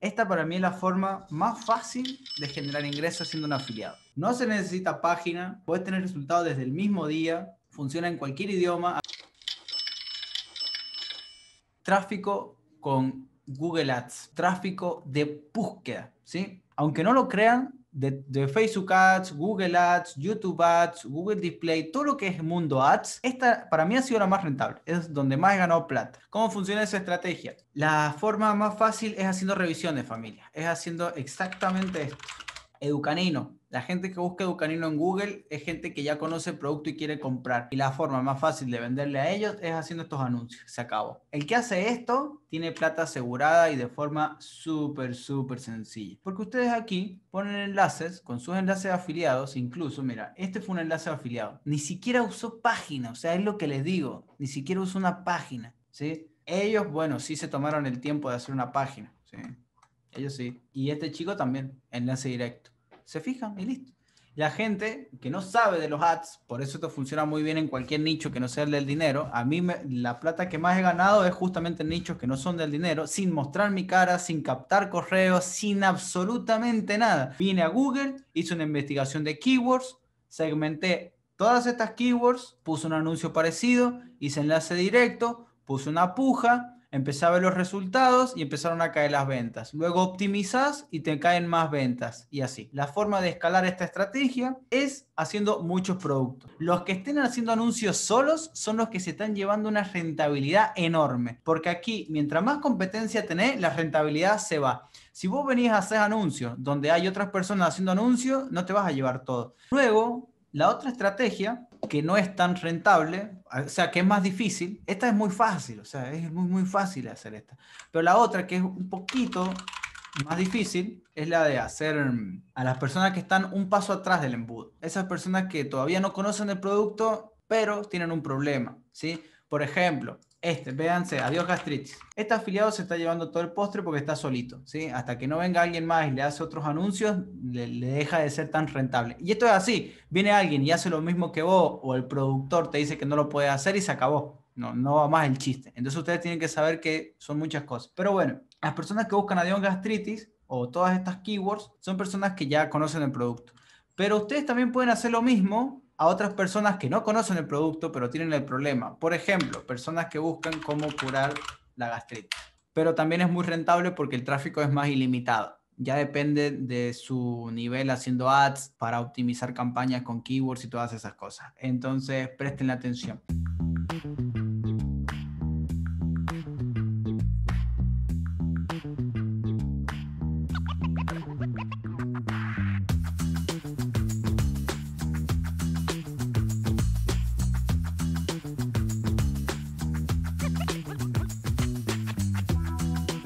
Esta para mí es la forma más fácil de generar ingresos siendo un afiliado. No se necesita página, puedes tener resultados desde el mismo día, funciona en cualquier idioma. Tráfico con Google Ads, tráfico de búsqueda, ¿sí? Aunque no lo crean, de, Facebook Ads, Google Ads, YouTube Ads, Google Display, todo lo que es mundo ads, esta para mí ha sido la más rentable, es donde más he ganado plata. ¿Cómo funciona esa estrategia? La forma más fácil es haciendo revisiones, familia, es haciendo exactamente esto. Educanino, la gente que busca Educanino en Google es gente que ya conoce el producto y quiere comprar. Y la forma más fácil de venderle a ellos es haciendo estos anuncios. Se acabó. El que hace esto tiene plata asegurada y de forma súper, súper sencilla. Porque ustedes aquí ponen enlaces con sus enlaces afiliados. Incluso, mira, este fue un enlace afiliado. Ni siquiera usó página. O sea, es lo que les digo. Ni siquiera usó una página. ¿sí? Ellos, bueno, sí se tomaron el tiempo de hacer una página. Ellos sí. Y este chico también. Enlace directo se fijan y listo. La gente que no sabe de los ads, por eso esto funciona muy bien en cualquier nicho que no sea el del dinero. A mí la plata que más he ganado es justamente en nichos que no son del dinero, sin mostrar mi cara, sin captar correos, sin absolutamente nada. Vine a Google, hice una investigación de keywords, segmenté todas estas keywords, puse un anuncio parecido, hice enlace directo, puse una puja, empecé a ver los resultados y empezaron a caer las ventas. Luego optimizás y te caen más ventas y así. La forma de escalar esta estrategia es haciendo muchos productos. Los que estén haciendo anuncios solos son los que se están llevando una rentabilidad enorme, porque aquí mientras más competencia tenés, la rentabilidad se va. Si vos venís a hacer anuncios donde hay otras personas haciendo anuncios, no te vas a llevar todo. Luego, la otra estrategia, que no es tan rentable, o sea, que es más difícil, esta es muy fácil, o sea, es muy, muy fácil hacer esta. Pero la otra, que es un poquito más difícil, es la de hacer mm, a las personas que están un paso atrás del embudo. Esas personas que todavía no conocen el producto, pero tienen un problema, ¿sí? Por ejemplo, este, véanse, adiós gastritis. Este afiliado se está llevando todo el postre porque está solito, ¿sí? Hasta que no venga alguien más y le hace otros anuncios, le, deja de ser tan rentable. Y esto es así, viene alguien y hace lo mismo que vos o el productor te dice que no lo puede hacer y se acabó. No, no va más el chiste. Entonces ustedes tienen que saber que son muchas cosas. Pero bueno, las personas que buscan adiós gastritis o todas estas keywords son personas que ya conocen el producto. Pero ustedes también pueden hacer lo mismo a otras personas que no conocen el producto, pero tienen el problema. Por ejemplo, personas que buscan cómo curar la gastritis. Pero también es muy rentable porque el tráfico es más ilimitado. Ya depende de su nivel haciendo ads para optimizar campañas con keywords y todas esas cosas. Entonces, presten atención.